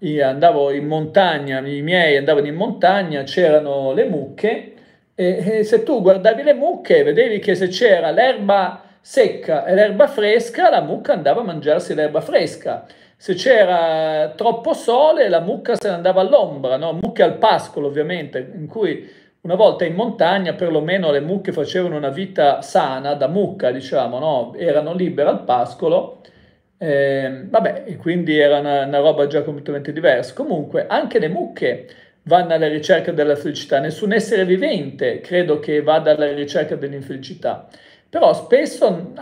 io andavo in montagna, i miei andavano in montagna, c'erano le mucche e, e se tu guardavi le mucche vedevi che se c'era l'erba secca e l'erba fresca, la mucca andava a mangiarsi l'erba fresca. Se c'era troppo sole, la mucca se ne andava all'ombra, no? mucche al pascolo ovviamente, in cui una volta in montagna perlomeno le mucche facevano una vita sana da mucca, diciamo, no? erano libere al pascolo eh, vabbè, quindi era una, una, roba già completamente diversa. Comunque, anche le mucche vanno alla ricerca della felicità, nessun essere vivente credo che vada alla ricerca dell'infelicità. Però spesso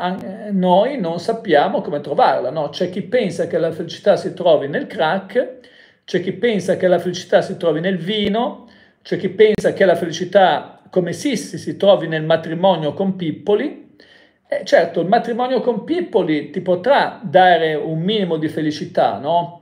noi non sappiamo come trovarla, no? C'è chi pensa che la felicità si trovi nel crack, c'è chi pensa che la felicità si trovi nel vino, c'è chi pensa che la felicità come Sissi si trovi nel matrimonio con Pippoli, eh, certo, il matrimonio con Pippoli ti potrà dare un minimo di felicità, no?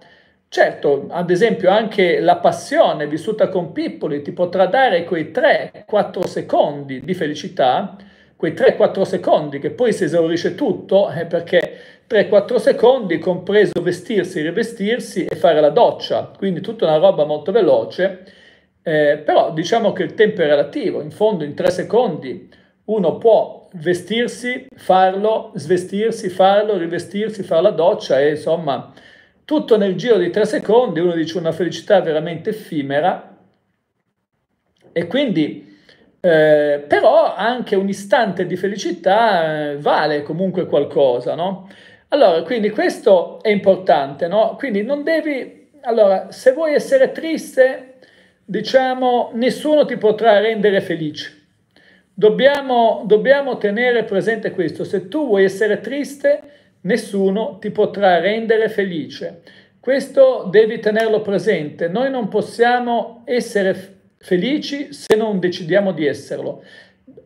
Certo, ad esempio anche la passione vissuta con Pippoli ti potrà dare quei 3-4 secondi di felicità, quei 3-4 secondi che poi si esaurisce tutto, eh, perché 3-4 secondi compreso vestirsi, rivestirsi e fare la doccia, quindi tutta una roba molto veloce, eh, però diciamo che il tempo è relativo, in fondo in 3 secondi uno può vestirsi, farlo, svestirsi, farlo, rivestirsi, fare la doccia e insomma tutto nel giro di tre secondi, uno dice una felicità veramente effimera e quindi eh, però anche un istante di felicità eh, vale comunque qualcosa, no? Allora, quindi questo è importante, no? Quindi non devi, allora, se vuoi essere triste, diciamo, nessuno ti potrà rendere felice Dobbiamo, dobbiamo tenere presente questo, se tu vuoi essere triste, nessuno ti potrà rendere felice. Questo devi tenerlo presente, noi non possiamo essere felici se non decidiamo di esserlo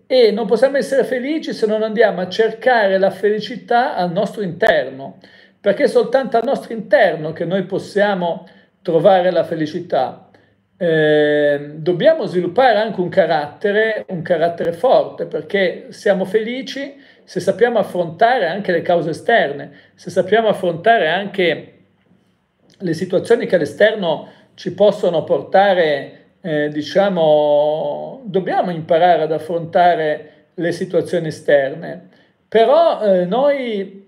e non possiamo essere felici se non andiamo a cercare la felicità al nostro interno, perché è soltanto al nostro interno che noi possiamo trovare la felicità. Ehm, dobbiamo sviluppare anche un carattere, un carattere forte, perché siamo felici se sappiamo affrontare anche le cause esterne, se sappiamo affrontare anche le situazioni che all'esterno ci possono portare, eh, diciamo, dobbiamo imparare ad affrontare le situazioni esterne, però eh, noi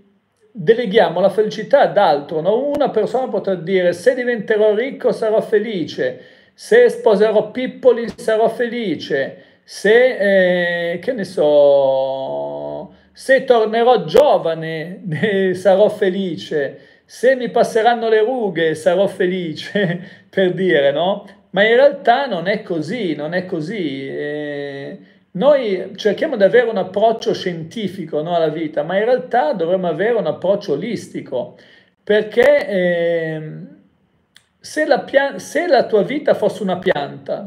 deleghiamo la felicità ad altro, no? una persona potrà dire se diventerò ricco sarò felice, se sposerò Pippoli sarò felice, se, eh, che ne so, se tornerò giovane eh, sarò felice, se mi passeranno le rughe sarò felice, per dire, no? Ma in realtà non è così, non è così. Eh, noi cerchiamo di avere un approccio scientifico no, alla vita, ma in realtà dovremmo avere un approccio olistico, perché... Ehm, se la, se la tua vita fosse una pianta,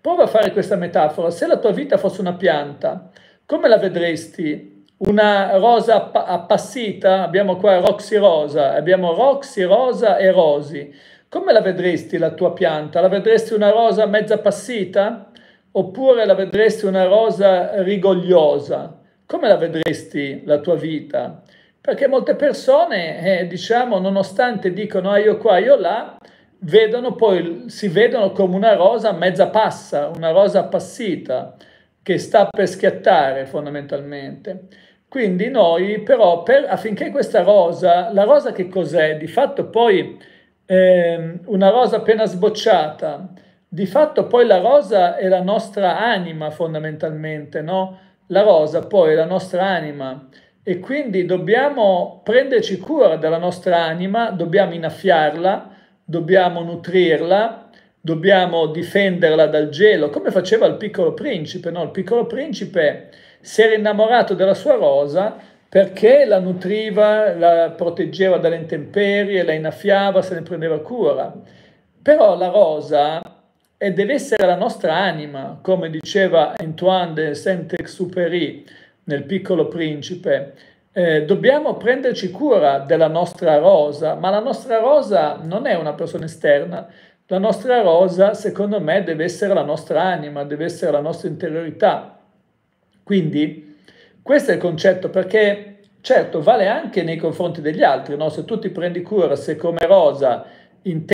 prova a fare questa metafora, se la tua vita fosse una pianta, come la vedresti? Una rosa app appassita, abbiamo qua Roxy Rosa, abbiamo Roxy Rosa e Rosi. Come la vedresti la tua pianta? La vedresti una rosa mezza appassita? Oppure la vedresti una rosa rigogliosa? Come la vedresti la tua vita? Perché molte persone, eh, diciamo, nonostante dicono ah, io qua, io là, vedono poi, si vedono come una rosa mezza passa, una rosa appassita che sta per schiattare fondamentalmente. Quindi noi però per, affinché questa rosa, la rosa che cos'è? Di fatto poi eh, una rosa appena sbocciata, di fatto poi la rosa è la nostra anima fondamentalmente, no? La rosa poi è la nostra anima e quindi dobbiamo prenderci cura della nostra anima, dobbiamo innaffiarla, dobbiamo nutrirla, dobbiamo difenderla dal gelo, come faceva il piccolo principe. No? Il piccolo principe si era innamorato della sua rosa perché la nutriva, la proteggeva dalle intemperie, la innaffiava, se ne prendeva cura. Però la rosa deve essere la nostra anima, come diceva Antoine de Saint-Exupéry, nel piccolo principe, eh, dobbiamo prenderci cura della nostra rosa, ma la nostra rosa non è una persona esterna, la nostra rosa secondo me deve essere la nostra anima, deve essere la nostra interiorità. Quindi questo è il concetto perché certo vale anche nei confronti degli altri, no? se tu ti prendi cura, se come rosa intendi